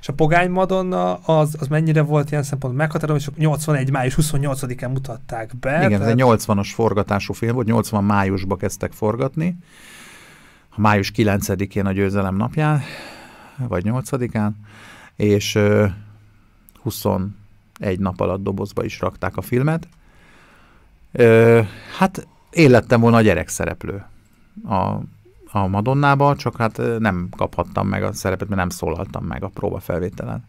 És a Pogány Madonna az, az mennyire volt ilyen szempont meghatározó, és 81. május 28-án mutatták be. Igen, tehát... ez egy 80-as forgatású film volt, 80 májusba kezdtek forgatni, a május 9-én a győzelem napján, vagy 8-án, és ö, 21 nap alatt dobozba is rakták a filmet. Ö, hát én lettem volna a gyerekszereplő a a Madonnába, csak hát nem kaphattam meg a szerepet, mert nem szólaltam meg a próbafelvételen.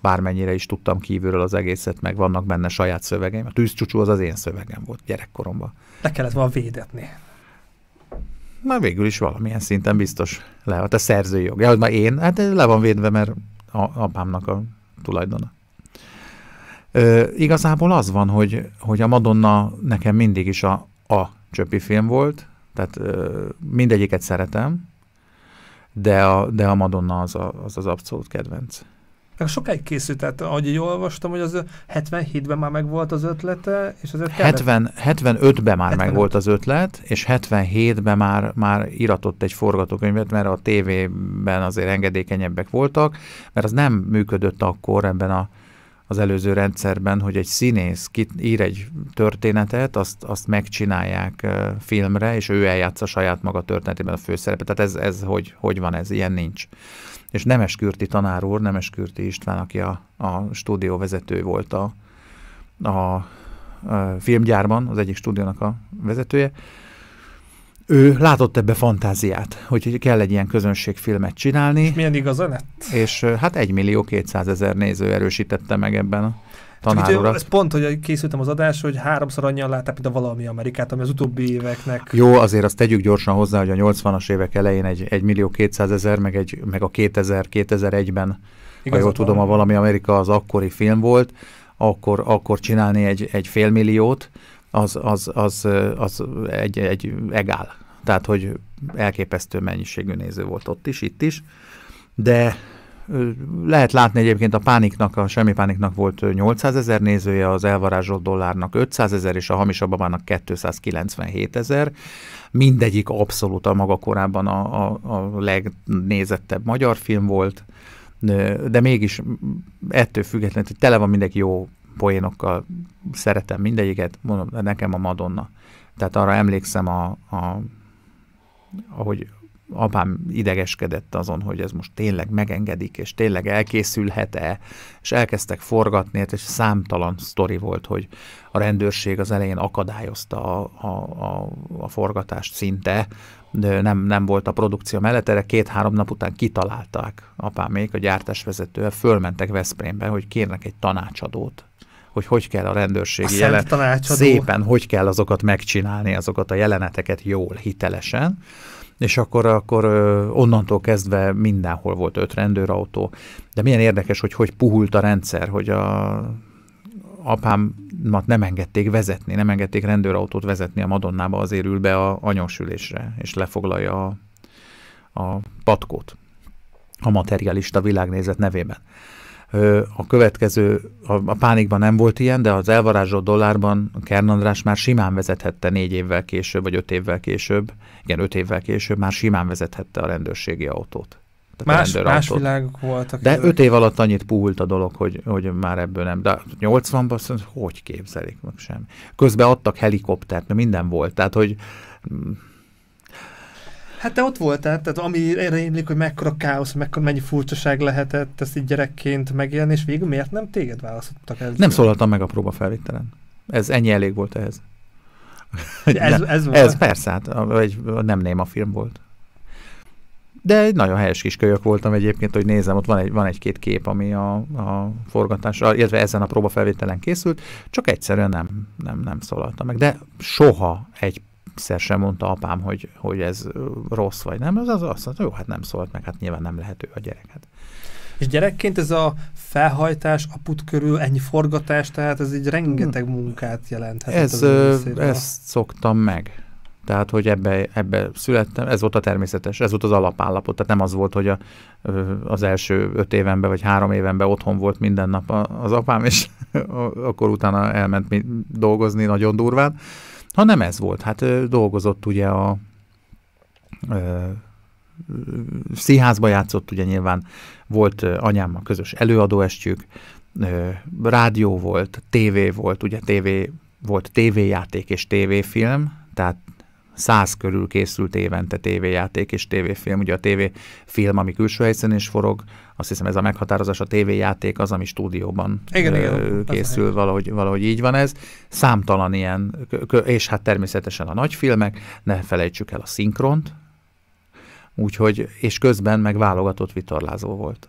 Bármennyire is tudtam kívülről az egészet, meg vannak benne saját szövegeim. A tűzcsúcsú az az én szövegem volt gyerekkoromban. Le kellett volna védetni. Már végül is valamilyen szinten biztos le, hát a szerzői jog. Ja, hogy már én, hát le van védve, mert a, apámnak a tulajdona. Ö, igazából az van, hogy, hogy a Madonna nekem mindig is a, a csöpi film volt, tehát mindegyiket szeretem, de a, de a Madonna az, a, az az abszolút kedvenc. Sokáig készült, tehát ahogy így olvastam, hogy az 77-ben már megvolt az ötlete, és azért 70, 75-ben már megvolt az ötlet, és 77-ben már, már iratott egy forgatókönyvet, mert a tévében azért engedékenyebbek voltak, mert az nem működött akkor ebben a az előző rendszerben, hogy egy színész kit ír egy történetet, azt, azt megcsinálják filmre, és ő eljátsza saját maga történetében a főszerepet. Tehát ez, ez hogy, hogy van ez? Ilyen nincs. És Kürti tanár úr, Kürti István, aki a, a stúdió vezető volt a, a, a filmgyárban, az egyik stúdiónak a vezetője, ő látott ebbe fantáziát, hogy kell egy ilyen közönségfilmet csinálni. És milyen igaza lett? És hát 1 millió 200 ezer néző erősítette meg ebben a hát tanárurat. Ez pont, hogy készültem az adás, hogy háromszor annyian látták, mint a valami Amerikát, ami az utóbbi éveknek. Jó, azért azt tegyük gyorsan hozzá, hogy a 80-as évek elején egy 1 millió 200 ezer, meg, egy, meg a 2000-2001-ben, ha jól tudom, a valami Amerika az akkori film volt, akkor, akkor csinálni egy, egy félmilliót, milliót, az, az, az, az egy, egy egál. Tehát, hogy elképesztő mennyiségű néző volt ott is, itt is, de lehet látni egyébként a pániknak, a semmi pániknak volt 800 ezer nézője, az elvarázsolt dollárnak 500 ezer, és a hamis babának 297 ezer. Mindegyik abszolút a maga korában a, a, a legnézettebb magyar film volt, de mégis ettől függetlenül, hogy tele van mindenki jó poénokkal szeretem mindegyiket, mondom, de nekem a Madonna. Tehát arra emlékszem, a, a, ahogy apám idegeskedett azon, hogy ez most tényleg megengedik, és tényleg elkészülhet-e, és elkezdtek forgatni, és hát számtalan sztori volt, hogy a rendőrség az elején akadályozta a, a, a, a forgatást szinte, de nem, nem volt a produkció mellett, erre két-három nap után kitalálták apám még a gyártásvezetővel, fölmentek Veszprémbe, hogy kérnek egy tanácsadót hogy hogy kell a rendőrségi a tanácsadó. szépen hogy kell azokat megcsinálni, azokat a jeleneteket jól, hitelesen, és akkor, akkor onnantól kezdve mindenhol volt öt rendőrautó. De milyen érdekes, hogy hogy puhult a rendszer, hogy a apámat nem engedték vezetni, nem engedték rendőrautót vezetni a Madonnába, azért ül be a anyósülésre, és lefoglalja a, a patkót a materialista világnézet nevében. A következő, a, a pánikban nem volt ilyen, de az elvarázsolt dollárban Kern András már simán vezethette négy évvel később, vagy öt évvel később, igen, öt évvel később már simán vezethette a rendőrségi autót. Más, más világok voltak. De ezek. öt év alatt annyit puhult a dolog, hogy, hogy már ebből nem. De 80-ban hogy képzelik meg sem. Közben adtak helikoptert, mert minden volt. Tehát, hogy Hát te ott voltál, tehát ami rémlik, hogy mekkora káosz, mekkora mennyi furcsaság lehetett ezt így gyerekként megélni, és végül miért nem téged választottak el? Nem szólaltam meg a próba felvételen. Ez ennyi elég volt ehhez. ez, ez, ez, ez persze, hát, egy nem néma film volt. De egy nagyon helyes kis kölyök voltam egyébként, hogy nézem, ott van, egy, van egy-két kép, ami a, a forgatásra, illetve ezen a próbafelvételen készült, csak egyszerűen nem, nem, nem szólaltam meg. De soha egy egyszer sem mondta apám, hogy, hogy ez rossz vagy nem, az, az azt mondta, jó, hát nem szólt meg, hát nyilván nem lehető a gyereket. Hát. És gyerekként ez a felhajtás, a körül ennyi forgatás, tehát ez így rengeteg hm. munkát jelenthet. Ez, ezt szoktam meg. Tehát, hogy ebbe, ebbe születtem, ez volt a természetes, ez volt az alapállapot. Tehát nem az volt, hogy a, az első öt évenben vagy három évenben otthon volt minden nap az apám, és akkor utána elment dolgozni nagyon durván, hanem ez volt. Hát dolgozott ugye a színházba játszott, ugye nyilván volt anyámmal közös előadóestjük, rádió volt, tévé volt, ugye tévé volt tévéjáték és tévéfilm, tehát száz körül készült évente tévéjáték és tévéfilm. Ugye a tévéfilm, ami külső helyszínen is forog, azt hiszem ez a meghatározás, a tévéjáték az, ami stúdióban igen, ö, igen, készül, valahogy, valahogy így van ez. Számtalan ilyen, és hát természetesen a nagyfilmek, ne felejtsük el a szinkront, úgyhogy, és közben meg válogatott vitorlázó volt.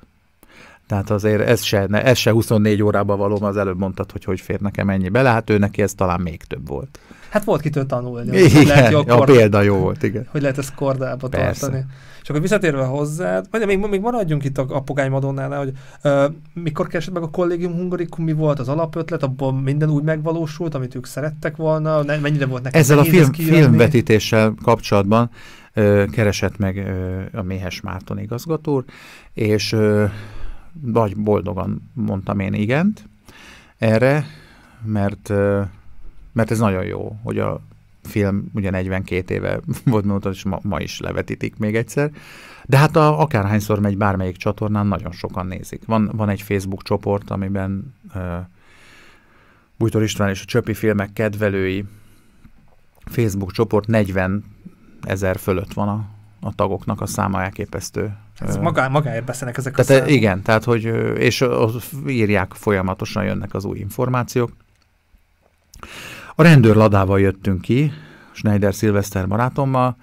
Tehát azért ez se, ez se 24 órában való, az előbb mondtad, hogy hogy fér nekem ennyi bele, hát ő neki ez talán még több volt. Hát volt kitől tanulni. Igen, lehet jó a példa jó volt, igen. Hogy lehet ezt kordába Persze. tartani. És akkor visszatérve hozzád, vagy még, még maradjunk itt a, a Pogány Madonnánál, hogy uh, mikor keresett meg a kollégium hungarikum, mi volt az alapötlet, abban minden úgy megvalósult, amit ők szerettek volna, ne, mennyire volt nekik Ezzel a film, filmvetítéssel kapcsolatban uh, keresett meg uh, a Méhes Márton igazgató, és uh, nagy boldogan mondtam én igent erre, mert uh, mert ez nagyon jó, hogy a film ugye 42 éve volt bemutatva, és ma, ma is levetítik még egyszer. De hát a, akárhányszor megy bármelyik csatornán, nagyon sokan nézik. Van, van egy Facebook csoport, amiben uh, Bújtor István és a Csöpi filmek kedvelői Facebook csoport 40 ezer fölött van a, a tagoknak a száma elképesztő. Ez magá, magáért beszélnek ezek tehát, a számok. Igen, tehát hogy, és írják folyamatosan jönnek az új információk. A rendőrladával jöttünk ki, Schneider Szilveszter barátommal.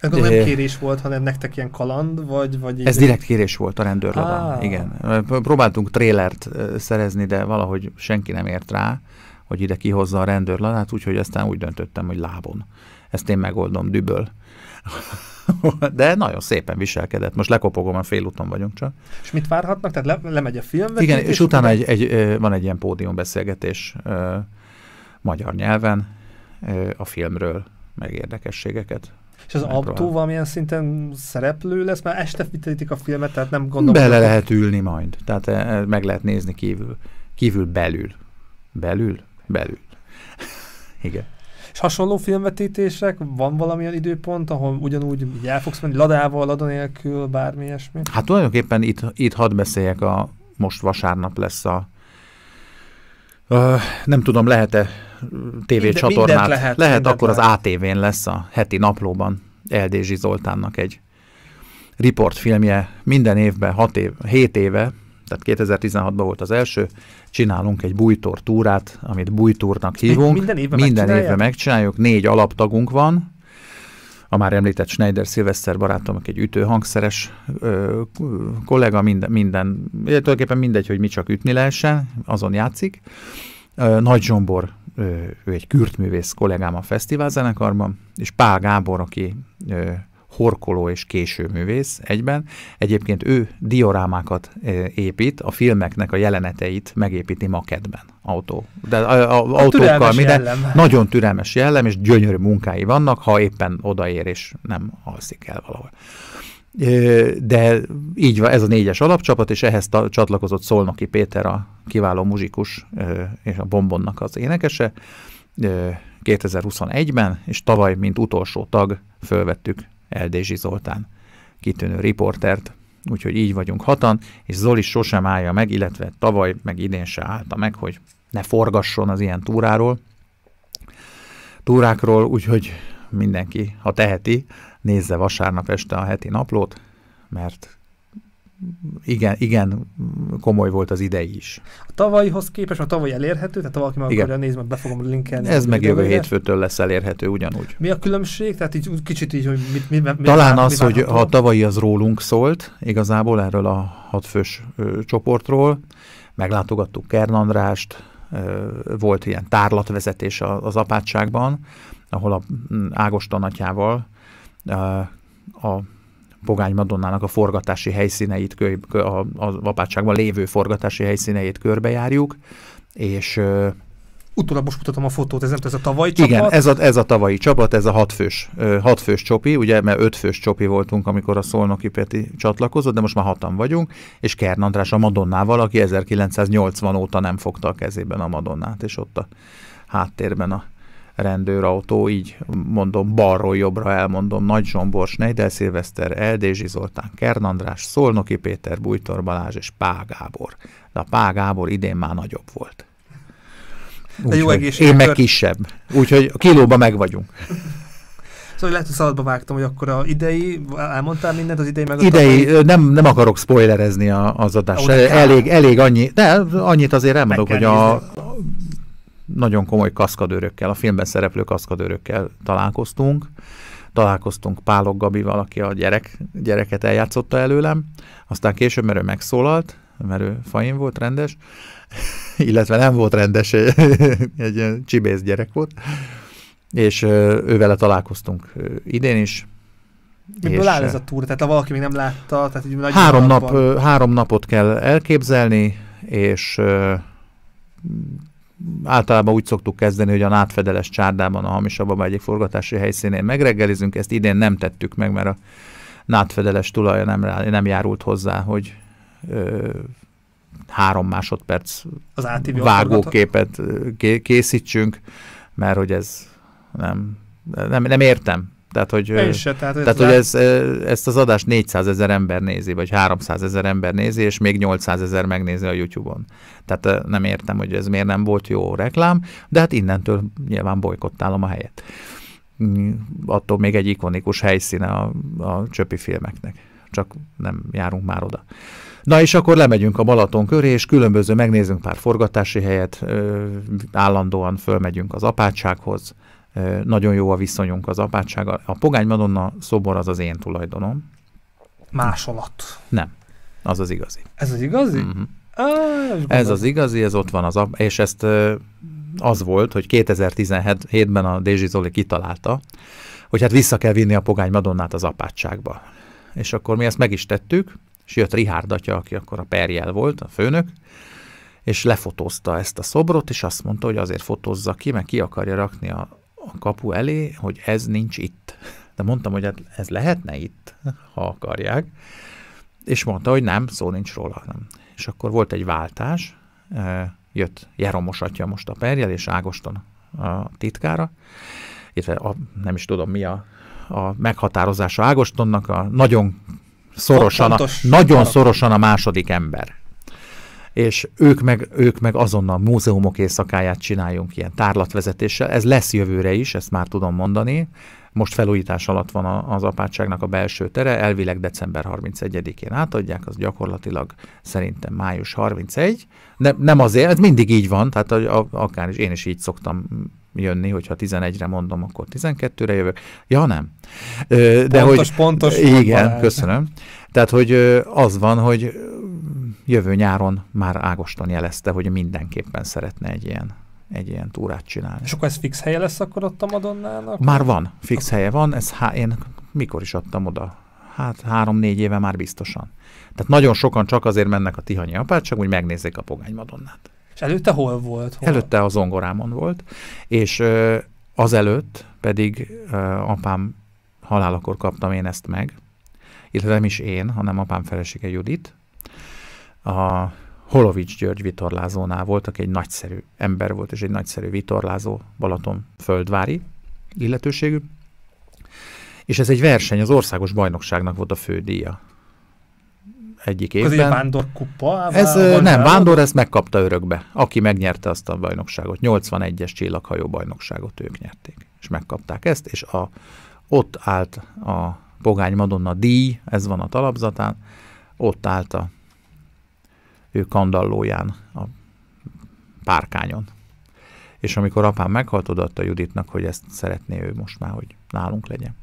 Ez hát nem eh, kérés volt, hanem nektek ilyen kaland, vagy... vagy Ez direkt kérés volt a rendőrladán, ah. igen. Próbáltunk trélert eh, szerezni, de valahogy senki nem ért rá, hogy ide kihozza a rendőrladát, úgyhogy aztán úgy döntöttem, hogy lábon. Ezt én megoldom düböl. De nagyon szépen viselkedett. Most lekopogom, a félúton vagyunk csak. És mit várhatnak? Tehát le, lemegy a film? Igen, és, és utána egy, egy, eh, van egy ilyen pódiumbeszélgetés magyar nyelven a filmről, meg érdekességeket és az Abtó valamilyen szinten szereplő lesz, mert este vitelik a filmet, tehát nem gondolom. Bele lehet ülni majd, tehát e, e, meg lehet nézni kívül. Kívül belül. Belül? Belül. Igen. És hasonló filmvetítések? Van valamilyen időpont, ahol ugyanúgy el fogsz menni ladával, ladanélkül, bármi ilyesmi? Hát tulajdonképpen itt, itt hadd beszéljek, a, most vasárnap lesz a Uh, nem tudom, lehet-e tévécsatornát. Minden, lehet, lehet akkor lehet. az ATV-n lesz a heti naplóban Eldézsi Zoltánnak egy riportfilmje minden évben, 7 év, hét éve, tehát 2016-ban volt az első, csinálunk egy bújtór túrát, amit bújtúrnak hívunk. Minden évben, minden évben megcsináljuk, négy alaptagunk van, a már említett Schneider Szilveszter barátom, aki egy ütőhangszeres ö, kollega, minden, minden, tulajdonképpen mindegy, hogy mi csak ütni lehessen, azon játszik. Ö, Nagy Zsombor ő, ő egy kürtművész kollégám a fesztiválzenekarban, és Pál Gábor, aki ö, horkoló és későművész egyben. Egyébként ő diorámákat épít, a filmeknek a jeleneteit megépíti maketben, autó. De a, a, a autókkal minden. Jellem. Nagyon türelmes jellem, és gyönyörű munkái vannak, ha éppen odaér és nem alszik el valahol de így van, ez a négyes alapcsapat, és ehhez ta, csatlakozott Szolnoki Péter, a kiváló muzsikus és a bombonnak az énekese 2021-ben, és tavaly, mint utolsó tag, fölvettük Eldézsi Zoltán kitűnő riportert, úgyhogy így vagyunk hatan, és Zoli sosem állja meg, illetve tavaly, meg idén se állta meg, hogy ne forgasson az ilyen túráról, túrákról, úgyhogy mindenki, ha teheti, nézze vasárnap este a heti naplót, mert igen, igen, komoly volt az idei is. A tavalyihoz képest, a tavaly elérhető, tehát ha valaki meg akarja nézni, be fogom linkelni. Ez meg jövő hétfőtől lesz elérhető ugyanúgy. Mi a különbség? Tehát így kicsit így, hogy mit, mit, mit Talán mi az, hogy ha a tavalyi az rólunk szólt, igazából erről a hatfős ö, csoportról, meglátogattuk Kern Andrást, ö, volt ilyen tárlatvezetés az apátságban, ahol a mm, Ágoston atyával a Pogány Madonnának a forgatási helyszíneit, a, a apátságban lévő forgatási helyszíneit körbejárjuk, és Utólag most mutatom a fotót, ez nem ez a tavalyi csapat? Igen, ez a, ez a tavalyi csapat, ez a hatfős, hatfős csopi, ugye, mert ötfős csopi voltunk, amikor a Szolnoki Peti csatlakozott, de most már hatan vagyunk, és Kern András a Madonnával, aki 1980 óta nem fogta a kezében a Madonnát, és ott a háttérben a rendőrautó, így mondom, balról jobbra elmondom, Nagy Zsombor, Schneider Szilveszter, Eldézsi Zoltán, Kern András, Szolnoki Péter, Bújtor Balázs és Pál Gábor. De a Pál Gábor idén már nagyobb volt. De jó egészség. Én meg kisebb. Úgyhogy a kilóba meg vagyunk. Szóval lehet, hogy szabadba vágtam, hogy akkor a idei, elmondtál mindent az idei meg? Idei, a... nem, nem akarok spoilerezni a, az adást. Oh, elég, elég annyi, de annyit azért elmondok, hogy a, nagyon komoly kaszkadőrökkel, a filmben szereplő kaszkadőrökkel találkoztunk. Találkoztunk Pálok Gabival, aki a gyerek, gyereket eljátszotta előlem, aztán később, mert ő megszólalt, mert ő fajn volt rendes, illetve nem volt rendes, egy csibész gyerek volt, és ővele találkoztunk idén is, Miből áll ez a túr? Tehát ha valaki még nem látta, tehát így nagy három, nap, három napot kell elképzelni, és általában úgy szoktuk kezdeni, hogy a nátfedeles csárdában a hamis egyik forgatási helyszínén megreggelizünk, ezt idén nem tettük meg, mert a nátfedeles tulaja nem, nem járult hozzá, hogy ö, három másodperc az vágóképet készítsünk, mert hogy ez nem, nem, nem értem. Tehát, hogy, Én se, tehát, tehát hogy ez, ezt az adást 400 ezer ember nézi, vagy 300 ezer ember nézi, és még 800 ezer megnézi a YouTube-on. Tehát nem értem, hogy ez miért nem volt jó reklám, de hát innentől nyilván bolykottálom a helyet. Mm, attól még egy ikonikus helyszíne a, a csöpi filmeknek. Csak nem járunk már oda. Na és akkor lemegyünk a Balaton köré, és különböző, megnézünk pár forgatási helyet, állandóan fölmegyünk az apátsághoz, nagyon jó a viszonyunk az apátsága. A Pogány Madonna szobor az az én tulajdonom. Másolat. Nem, az az igazi. Ez az igazi? Mm-hmm. ez az igazi, ez ott van az ap- és ezt az volt, hogy 2017-ben a Dézsi Zoli kitalálta, hogy hát vissza kell vinni a Pogány Madonnát az apátságba. És akkor mi ezt meg is tettük, és jött Rihárd atya, aki akkor a perjel volt, a főnök, és lefotózta ezt a szobrot, és azt mondta, hogy azért fotózza ki, mert ki akarja rakni a a kapu elé, hogy ez nincs itt. De mondtam, hogy hát ez lehetne itt, ha akarják, és mondta, hogy nem, szó nincs róla. Nem. És akkor volt egy váltás, jött Jeromos atya most a perjel, és Ágoston a titkára, illetve a, nem is tudom mi a, a meghatározása Ágostonnak, a nagyon szorosan, a, nagyon szorosan a második ember és ők meg, ők meg azonnal múzeumok éjszakáját csináljunk ilyen tárlatvezetéssel. Ez lesz jövőre is, ezt már tudom mondani. Most felújítás alatt van az apátságnak a belső tere, elvileg december 31-én átadják, az gyakorlatilag szerintem május 31. Ne, nem azért, ez mindig így van, tehát a, a, akár is én is így szoktam jönni, hogyha 11-re mondom, akkor 12-re jövök. Ja, nem. De pontos, hogy, pontos. Igen, köszönöm. Tehát, hogy az van, hogy jövő nyáron már Ágoston jelezte, hogy mindenképpen szeretne egy ilyen egy ilyen túrát csinálni. És akkor ez fix helye lesz akkor ott a Madonnának? Már van, fix akkor... helye van, ez há, én mikor is adtam oda? Hát három-négy éve már biztosan. Tehát nagyon sokan csak azért mennek a Tihanyi csak hogy megnézzék a Pogány Madonnát. És előtte hol volt? Hol? Előtte a zongorámon volt, és ö, azelőtt pedig ö, apám halálakor kaptam én ezt meg, illetve nem is én, hanem apám felesége Judit, a Holovics György vitorlázónál volt, aki egy nagyszerű ember volt, és egy nagyszerű vitorlázó, Balaton földvári illetőségű. És ez egy verseny, az országos bajnokságnak volt a fődíja egyik évben. Ez egy vándorkupa? Ez van, nem, vándor, ezt megkapta örökbe. Aki megnyerte azt a bajnokságot, 81-es csillaghajó bajnokságot ők nyerték, és megkapták ezt, és a, ott állt a Pogány Madonna díj, ez van a talapzatán, ott állt a kandallóján, a párkányon. És amikor apám meghalt, odaadta Juditnak, hogy ezt szeretné ő most már, hogy nálunk legyen.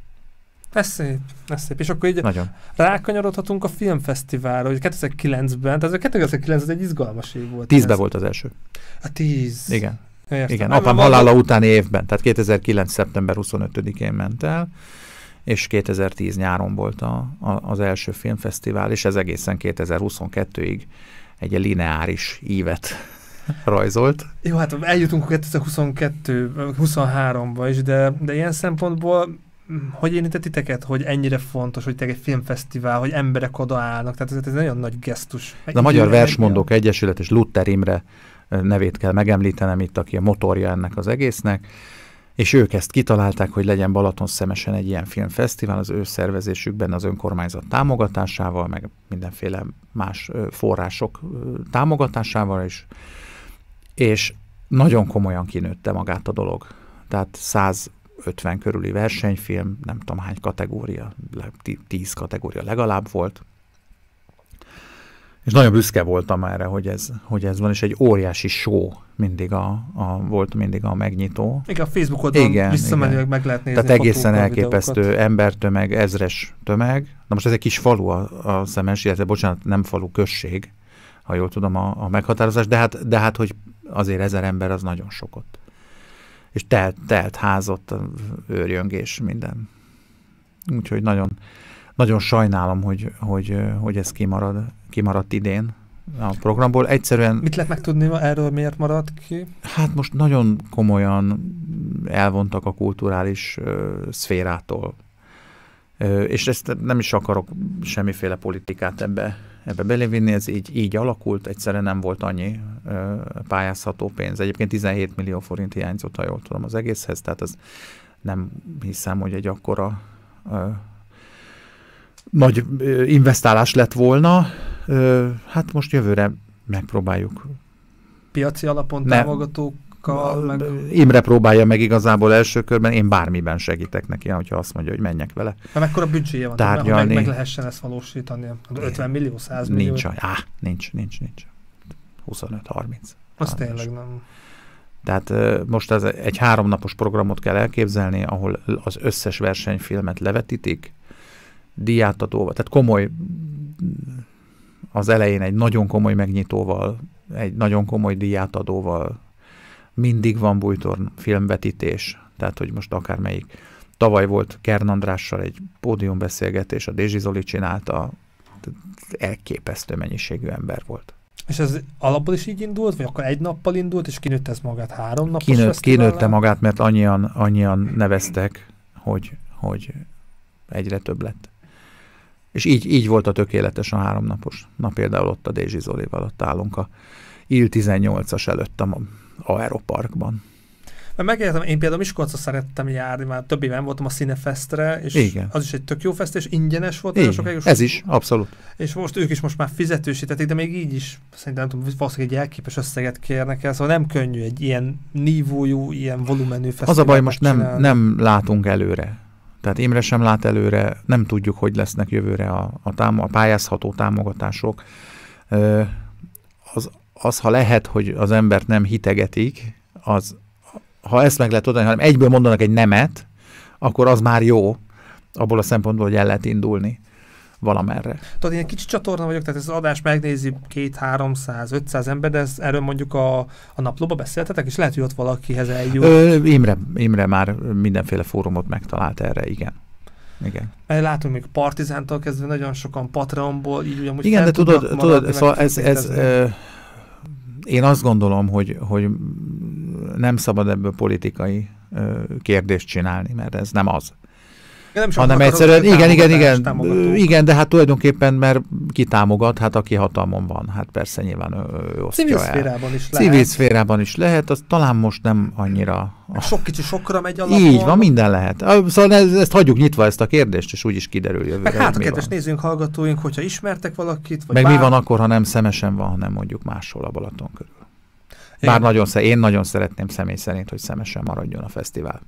Ez szép, ez szép. És akkor így Nagyon. rákanyarodhatunk a filmfesztiválra, hogy 2009-ben, tehát 2009 az egy izgalmas év volt. Tízben volt az első. A tíz. Igen. értem. Igen, apám halála utáni évben, tehát 2009. szeptember 25-én ment el, és 2010 nyáron volt a, a, az első filmfesztivál, és ez egészen 2022-ig egy lineáris ívet rajzolt. Jó, hát eljutunk 2022-23-ba is, de, de ilyen szempontból mm, hogy érintett titeket, hogy ennyire fontos, hogy egy filmfesztivál, hogy emberek odaállnak, tehát ez, ez nagyon nagy gesztus. De a Magyar Versmondók a... Egyesület és Luther Imre nevét kell megemlítenem itt, aki a motorja ennek az egésznek és ők ezt kitalálták, hogy legyen Balaton szemesen egy ilyen filmfesztivál az ő szervezésükben az önkormányzat támogatásával, meg mindenféle más források támogatásával is, és nagyon komolyan kinőtte magát a dolog. Tehát 150 körüli versenyfilm, nem tudom hány kategória, 10 kategória legalább volt, és nagyon büszke voltam erre, hogy ez, hogy ez van, és egy óriási show mindig a, a volt mindig a megnyitó. Igen, a Facebook oldalon igen, visszamenőleg igen. meg lehet nézni. Tehát egészen elképesztő videókat. embertömeg, ezres tömeg. Na most ez egy kis falu a, a szemes, illetve bocsánat, nem falu, község, ha jól tudom a, a meghatározás, de hát, de hát, hogy azért ezer ember az nagyon sokot. És telt, telt házott, őrjöngés, minden. Úgyhogy nagyon, nagyon sajnálom, hogy, hogy, hogy ez kimarad, kimaradt idén a programból. Egyszerűen... Mit lehet megtudni erről, miért maradt ki? Hát most nagyon komolyan elvontak a kulturális ö, szférától. Ö, és ezt nem is akarok semmiféle politikát ebbe, ebbe belévinni, ez így, így alakult, egyszerűen nem volt annyi ö, pályázható pénz. Egyébként 17 millió forint hiányzott, ha jól tudom, az egészhez, tehát ez nem hiszem, hogy egy akkora ö, nagy investálás lett volna. Hát most jövőre megpróbáljuk. Piaci alapon ne. támogatók meg... Imre próbálja meg igazából első körben, én bármiben segítek neki, hogyha azt mondja, hogy menjek vele. Ha hát mekkora büdzséje van, tárgyalni. meg, meg lehessen ezt valósítani? 50 hát millió, 100 millió? Nincs, á, nincs, nincs, nincs. 25-30. Az tényleg nem. Tehát most ez egy háromnapos programot kell elképzelni, ahol az összes versenyfilmet levetítik, díjátadóval, tehát komoly az elején egy nagyon komoly megnyitóval, egy nagyon komoly díjátadóval, mindig van bújtorn filmvetítés, tehát hogy most akármelyik. Tavaly volt Kern Andrással egy pódiumbeszélgetés, a Dézsi Zoli csinálta, elképesztő mennyiségű ember volt. És ez alapból is így indult, vagy akkor egy nappal indult, és kinőtte ez magát három napos Kinőtt, Kinőtte magát, mert annyian, annyian neveztek, hogy, hogy egyre több lett. És így, így volt a tökéletes a háromnapos. Na például ott a Dézsi Zolival ott állunk a IL-18-as előtt a Aeroparkban. Mert megértem, én például Miskolcra szerettem járni, már több éven voltam a Cinefestre, és Igen. az is egy tök jó fest, és ingyenes volt. Igen. Sokáig, és Ez is, abszolút. És most ők is most már fizetősítették, de még így is szerintem nem tudom, valószínűleg egy elképes összeget kérnek el, szóval nem könnyű egy ilyen nívójú, ilyen volumenű fesztivált Az a baj, most nem, nem látunk előre. Tehát Imre sem lát előre, nem tudjuk, hogy lesznek jövőre a, a, tám- a pályázható támogatások. Az, az, ha lehet, hogy az embert nem hitegetik, az, ha ezt meg lehet tudani, hanem egyből mondanak egy nemet, akkor az már jó, abból a szempontból, hogy el lehet indulni valamerre. Tudod, én egy kicsit csatorna vagyok, tehát ez az adás megnézi 2-300-500 ember, de ez, erről mondjuk a, a naplóba beszéltetek, és lehet, hogy ott valakihez eljut. Ö, Imre, Imre már mindenféle fórumot megtalált erre, igen. Igen. Látom, még Partizántól kezdve nagyon sokan Patreonból, így ugye most Igen, de tudod, tudod szóval ez, ez, ez én azt gondolom, hogy, hogy nem szabad ebből politikai ö, kérdést csinálni, mert ez nem az nem hanem egyszerűen, igen, igen, igen, igen, de hát tulajdonképpen, mert ki támogat, hát aki hatalmon van, hát persze nyilván ő, ő osztja Civil szférában is lehet. Civil szférában is lehet, az talán most nem annyira... Hát sok kicsi sokra megy a Így van, minden lehet. Szóval ezt, ezt hagyjuk nyitva ezt a kérdést, és úgy is kiderül jövőre. Meg hát a kedves nézőink, hallgatóink, hogyha ismertek valakit, vagy Meg bár... mi van akkor, ha nem szemesen van, hanem mondjuk máshol a Balaton körül. Bár én. nagyon, én nagyon szeretném személy szerint, hogy szemesen maradjon a fesztivál.